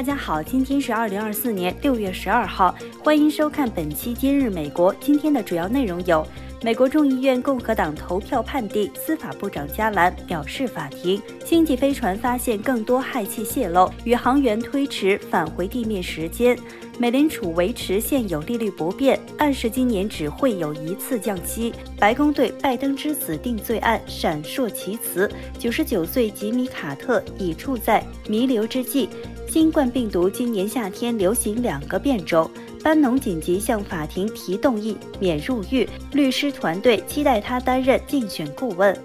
大家好，今天是二零二四年六月十二号，欢迎收看本期《今日美国》。今天的主要内容有：美国众议院共和党投票判定司法部长加兰藐视法庭；星际飞船发现更多氦气泄漏，宇航员推迟返回地面时间；美联储维持现有利率不变，暗示今年只会有一次降息；白宫对拜登之子定罪案闪烁其词；九十九岁吉米·卡特已处在弥留之际。新冠病毒今年夏天流行两个变种，班农紧急向法庭提动议免入狱，律师团队期待他担任竞选顾问。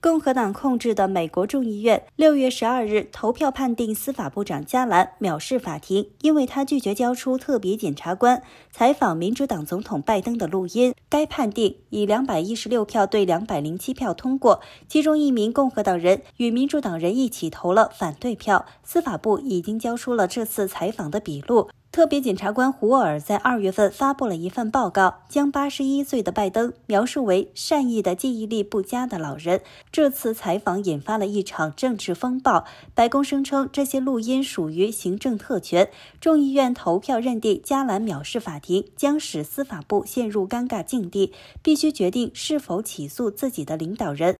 共和党控制的美国众议院六月十二日投票判定司法部长加兰藐视法庭，因为他拒绝交出特别检察官采访民主党总统拜登的录音。该判定以两百一十六票对两百零七票通过，其中一名共和党人与民主党人一起投了反对票。司法部已经交出了这次采访的笔录。特别检察官胡尔在二月份发布了一份报告，将八十一岁的拜登描述为善意的、记忆力不佳的老人。这次采访引发了一场政治风暴。白宫声称这些录音属于行政特权。众议院投票认定加兰藐视法庭，将使司法部陷入尴尬境地，必须决定是否起诉自己的领导人。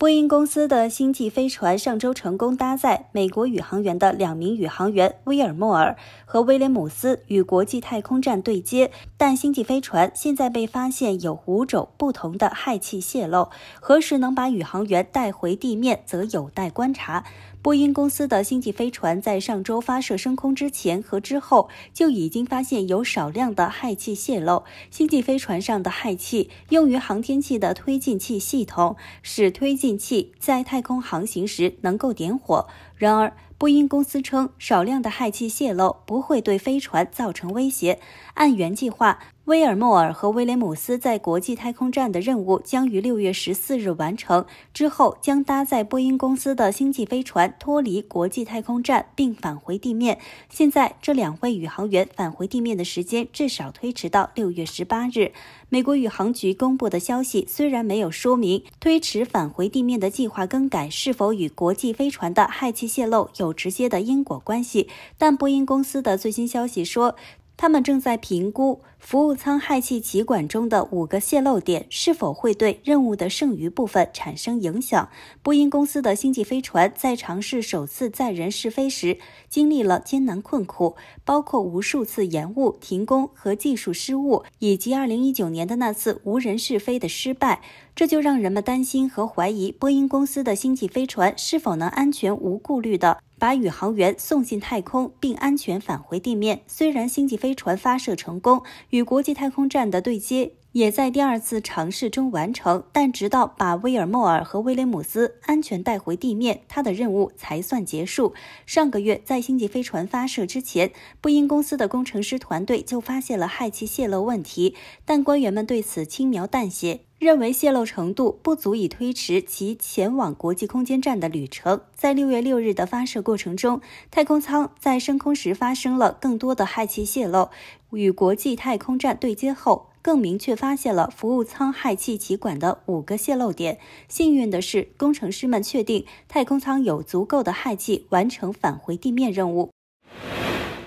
波音公司的星际飞船上周成功搭载美国宇航员的两名宇航员威尔莫尔和威廉姆斯与国际太空站对接，但星际飞船现在被发现有五种不同的氦气泄漏，何时能把宇航员带回地面则有待观察。波音公司的星际飞船在上周发射升空之前和之后就已经发现有少量的氦气泄漏。星际飞船上的氦气用于航天器的推进器系统，使推进器在太空航行时能够点火。然而，波音公司称，少量的氦气泄漏不会对飞船造成威胁。按原计划。威尔莫尔和威廉姆斯在国际太空站的任务将于六月十四日完成之后，将搭载波音公司的星际飞船脱离国际太空站，并返回地面。现在，这两位宇航员返回地面的时间至少推迟到六月十八日。美国宇航局公布的消息虽然没有说明推迟返回地面的计划更改是否与国际飞船的氦气泄漏有直接的因果关系，但波音公司的最新消息说。他们正在评估服务舱氦气气管中的五个泄漏点是否会对任务的剩余部分产生影响。波音公司的星际飞船在尝试首次载人试飞时，经历了艰难困苦，包括无数次延误、停工和技术失误，以及2019年的那次无人试飞的失败。这就让人们担心和怀疑波音公司的星际飞船是否能安全无顾虑的。把宇航员送进太空并安全返回地面。虽然星际飞船发射成功，与国际太空站的对接。也在第二次尝试中完成，但直到把威尔莫尔和威廉姆斯安全带回地面，他的任务才算结束。上个月，在星际飞船发射之前，布音公司的工程师团队就发现了氦气泄漏问题，但官员们对此轻描淡写，认为泄漏程度不足以推迟其前往国际空间站的旅程。在六月六日的发射过程中，太空舱在升空时发生了更多的氦气泄漏，与国际太空站对接后。更明确发现了服务舱氦气歧管的五个泄漏点。幸运的是，工程师们确定太空舱有足够的氦气完成返回地面任务。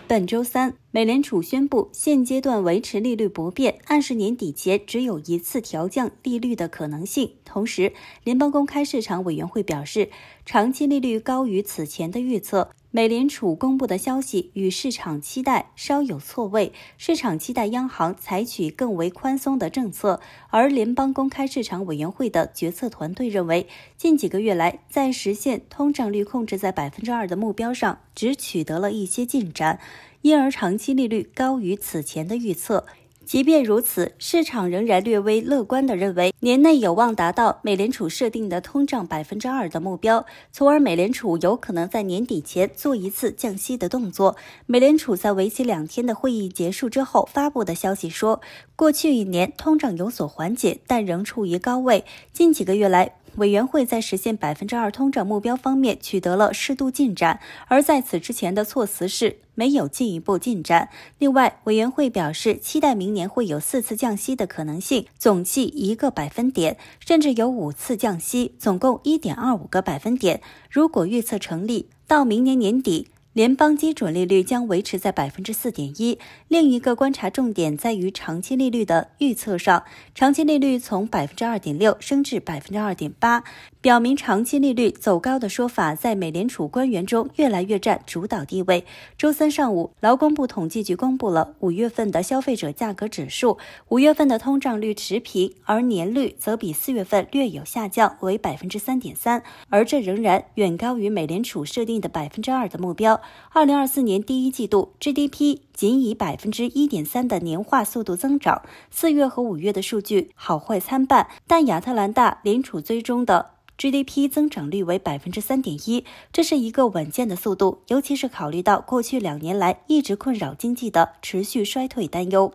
本周三，美联储宣布现阶段维持利率不变，暗示年底前只有一次调降利率的可能性。同时，联邦公开市场委员会表示，长期利率高于此前的预测。美联储公布的消息与市场期待稍有错位，市场期待央行采取更为宽松的政策，而联邦公开市场委员会的决策团队认为，近几个月来在实现通胀率控制在百分之二的目标上只取得了一些进展，因而长期利率高于此前的预测。即便如此，市场仍然略微乐观地认为，年内有望达到美联储设定的通胀百分之二的目标，从而美联储有可能在年底前做一次降息的动作。美联储在为期两天的会议结束之后发布的消息说，过去一年通胀有所缓解，但仍处于高位。近几个月来，委员会在实现百分之二通胀目标方面取得了适度进展，而在此之前的措辞是没有进一步进展。另外，委员会表示期待明年会有四次降息的可能性，总计一个百分点，甚至有五次降息，总共一点二五个百分点。如果预测成立，到明年年底。联邦基准利率将维持在百分之四点一。另一个观察重点在于长期利率的预测上，长期利率从百分之二点六升至百分之二点八。表明长期利率走高的说法在美联储官员中越来越占主导地位。周三上午，劳工部统计局公布了五月份的消费者价格指数，五月份的通胀率持平，而年率则比四月份略有下降，为百分之三点三，而这仍然远高于美联储设定的百分之二的目标。二零二四年第一季度 GDP 仅以百分之一点三的年化速度增长，四月和五月的数据好坏参半，但亚特兰大联储追踪的。GDP 增长率为百分之三点一，这是一个稳健的速度，尤其是考虑到过去两年来一直困扰经济的持续衰退担忧。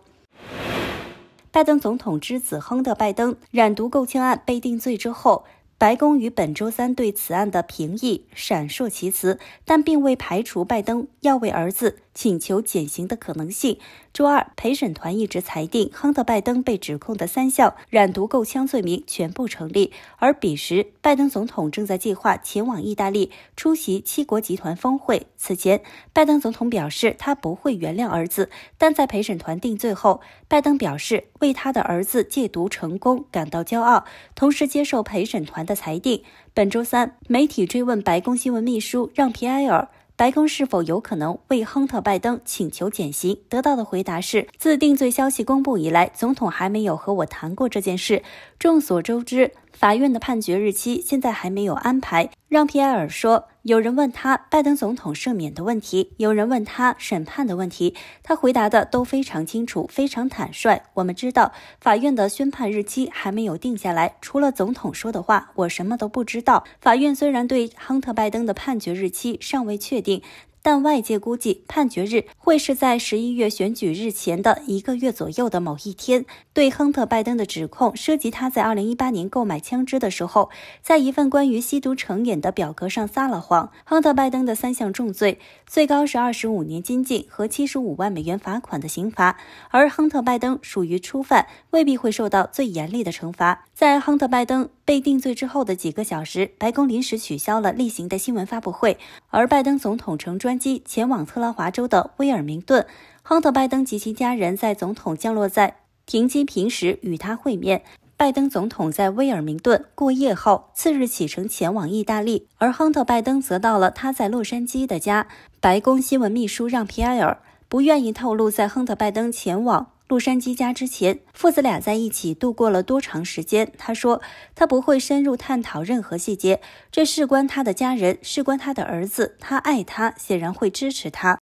拜登总统之子亨特·拜登染毒购枪案被定罪之后，白宫于本周三对此案的评议闪烁其词，但并未排除拜登要为儿子。请求减刑的可能性。周二，陪审团一直裁定，亨特·拜登被指控的三项染毒、购枪罪名全部成立。而彼时，拜登总统正在计划前往意大利出席七国集团峰会。此前，拜登总统表示他不会原谅儿子，但在陪审团定罪后，拜登表示为他的儿子戒毒成功感到骄傲，同时接受陪审团的裁定。本周三，媒体追问白宫新闻秘书让·皮埃尔。白宫是否有可能为亨特·拜登请求减刑？得到的回答是：自定罪消息公布以来，总统还没有和我谈过这件事。众所周知，法院的判决日期现在还没有安排。让皮埃尔说。有人问他拜登总统赦免的问题，有人问他审判的问题，他回答的都非常清楚，非常坦率。我们知道，法院的宣判日期还没有定下来。除了总统说的话，我什么都不知道。法院虽然对亨特·拜登的判决日期尚未确定。但外界估计，判决日会是在十一月选举日前的一个月左右的某一天。对亨特·拜登的指控涉及他在二零一八年购买枪支的时候，在一份关于吸毒成瘾的表格上撒了谎。亨特·拜登的三项重罪，最高是二十五年监禁和七十五万美元罚款的刑罚，而亨特·拜登属于初犯，未必会受到最严厉的惩罚。在亨特·拜登被定罪之后的几个小时，白宫临时取消了例行的新闻发布会，而拜登总统乘专机前往特拉华州的威尔明顿。亨特·拜登及其家人在总统降落在停机坪时与他会面。拜登总统在威尔明顿过夜后，次日启程前往意大利，而亨特·拜登则到了他在洛杉矶的家。白宫新闻秘书让·皮埃尔不愿意透露，在亨特·拜登前往。洛杉矶家之前，父子俩在一起度过了多长时间？他说，他不会深入探讨任何细节，这事关他的家人，事关他的儿子。他爱他，显然会支持他。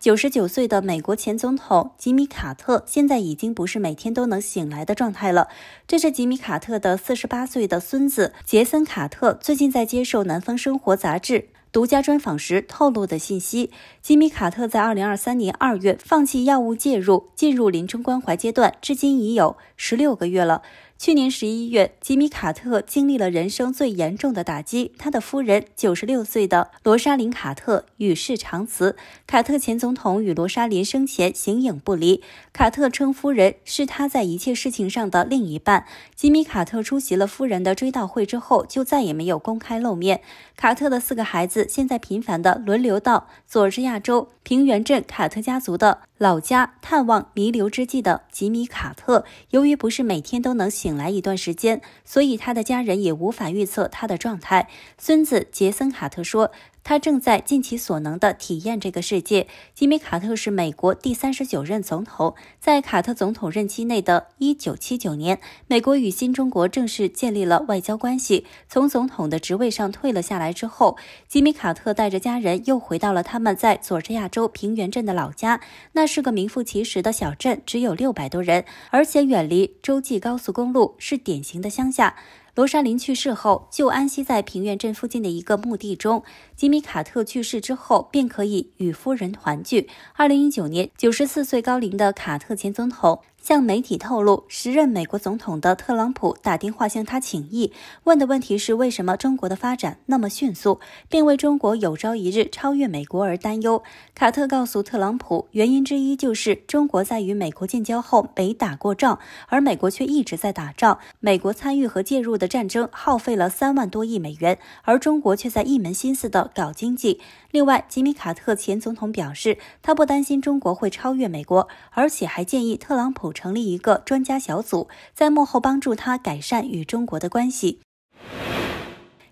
九十九岁的美国前总统吉米·卡特现在已经不是每天都能醒来的状态了。这是吉米·卡特的四十八岁的孙子杰森·卡特最近在接受《南方生活》杂志。独家专访时透露的信息，吉米·卡特在2023年2月放弃药物介入，进入临终关怀阶段，至今已有16个月了。去年十一月，吉米·卡特经历了人生最严重的打击，他的夫人九十六岁的罗莎琳·卡特与世长辞。卡特前总统与罗莎琳生前形影不离，卡特称夫人是他在一切事情上的另一半。吉米·卡特出席了夫人的追悼会之后，就再也没有公开露面。卡特的四个孩子现在频繁地轮流到佐治亚州平原镇卡特家族的老家探望弥留之际的吉米·卡特。由于不是每天都能醒。醒来一段时间，所以他的家人也无法预测他的状态。孙子杰森·卡特说。他正在尽其所能地体验这个世界。吉米·卡特是美国第三十九任总统。在卡特总统任期内的一九七九年，美国与新中国正式建立了外交关系。从总统的职位上退了下来之后，吉米·卡特带着家人又回到了他们在佐治亚州平原镇的老家。那是个名副其实的小镇，只有六百多人，而且远离洲际高速公路，是典型的乡下。罗莎琳去世后，就安息在平原镇附近的一个墓地中。吉米·卡特去世之后，便可以与夫人团聚。二零一九年，九十四岁高龄的卡特前总统。向媒体透露，时任美国总统的特朗普打电话向他请意，问的问题是为什么中国的发展那么迅速，并为中国有朝一日超越美国而担忧。卡特告诉特朗普，原因之一就是中国在与美国建交后没打过仗，而美国却一直在打仗。美国参与和介入的战争耗费了三万多亿美元，而中国却在一门心思的搞经济。另外，吉米·卡特前总统表示，他不担心中国会超越美国，而且还建议特朗普。成立一个专家小组，在幕后帮助他改善与中国的关系。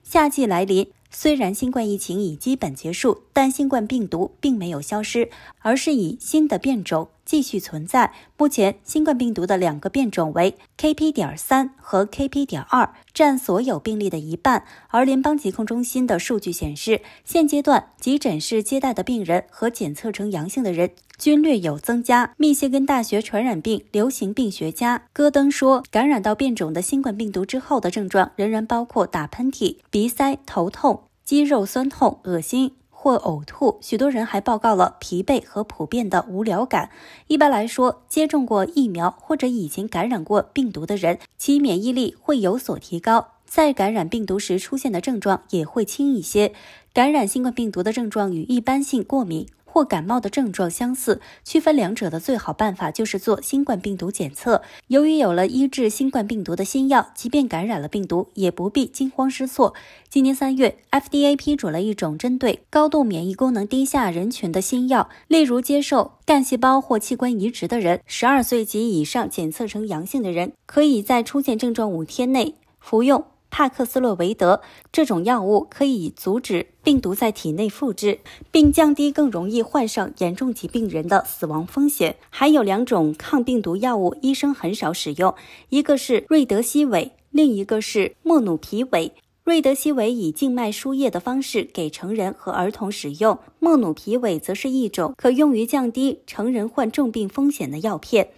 夏季来临，虽然新冠疫情已基本结束，但新冠病毒并没有消失，而是以新的变种继续存在。目前，新冠病毒的两个变种为 KP. 点三和 KP. 点二。占所有病例的一半，而联邦疾控中心的数据显示，现阶段急诊室接待的病人和检测呈阳性的人均略有增加。密歇根大学传染病流行病学家戈登说，感染到变种的新冠病毒之后的症状仍然包括打喷嚏、鼻塞、头痛、肌肉酸痛、恶心。或呕吐，许多人还报告了疲惫和普遍的无聊感。一般来说，接种过疫苗或者已经感染过病毒的人，其免疫力会有所提高，在感染病毒时出现的症状也会轻一些。感染新冠病毒的症状与一般性过敏。或感冒的症状相似，区分两者的最好办法就是做新冠病毒检测。由于有了医治新冠病毒的新药，即便感染了病毒，也不必惊慌失措。今年三月，FDA 批准了一种针对高度免疫功能低下人群的新药，例如接受干细胞或器官移植的人、十二岁及以上检测呈阳性的人，可以在出现症状五天内服用。帕克斯洛维德这种药物可以阻止病毒在体内复制，并降低更容易患上严重疾病人的死亡风险。还有两种抗病毒药物，医生很少使用，一个是瑞德西韦，另一个是莫努皮韦。瑞德西韦以静脉输液的方式给成人和儿童使用，莫努皮韦则是一种可用于降低成人患重病风险的药片。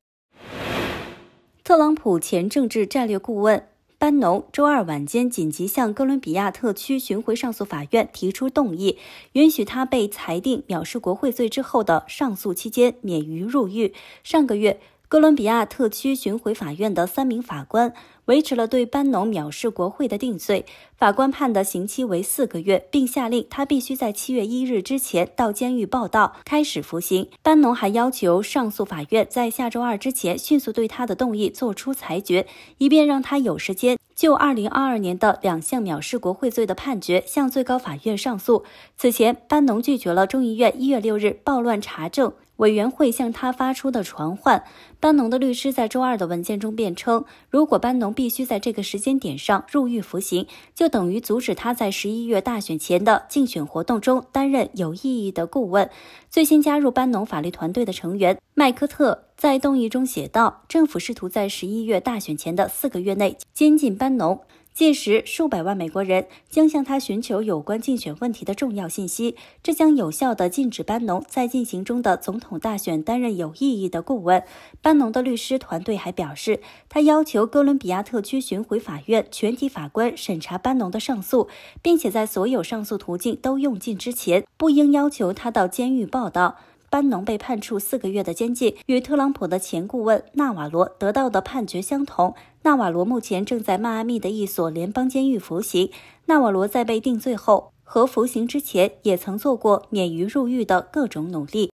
特朗普前政治战略顾问。班农周二晚间紧急向哥伦比亚特区巡回上诉法院提出动议，允许他被裁定藐视国会罪之后的上诉期间免于入狱。上个月。哥伦比亚特区巡回法院的三名法官维持了对班农藐视国会的定罪。法官判的刑期为四个月，并下令他必须在七月一日之前到监狱报到，开始服刑。班农还要求上诉法院在下周二之前迅速对他的动议作出裁决，以便让他有时间就2022年的两项藐视国会罪的判决向最高法院上诉。此前，班农拒绝了众议院一月六日暴乱查证。委员会向他发出的传唤，班农的律师在周二的文件中辩称，如果班农必须在这个时间点上入狱服刑，就等于阻止他在十一月大选前的竞选活动中担任有意义的顾问。最新加入班农法律团队的成员麦克特在动议中写道：“政府试图在十一月大选前的四个月内监禁班农。”届时，数百万美国人将向他寻求有关竞选问题的重要信息，这将有效地禁止班农在进行中的总统大选担任有意义的顾问。班农的律师团队还表示，他要求哥伦比亚特区巡回法院全体法官审查班农的上诉，并且在所有上诉途径都用尽之前，不应要求他到监狱报道。班农被判处四个月的监禁，与特朗普的前顾问纳瓦罗得到的判决相同。纳瓦罗目前正在迈阿密的一所联邦监狱服刑。纳瓦罗在被定罪后和服刑之前，也曾做过免于入狱的各种努力。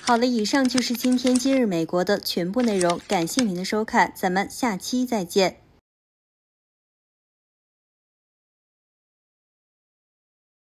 好了，以上就是今天今日美国的全部内容，感谢您的收看，咱们下期再见。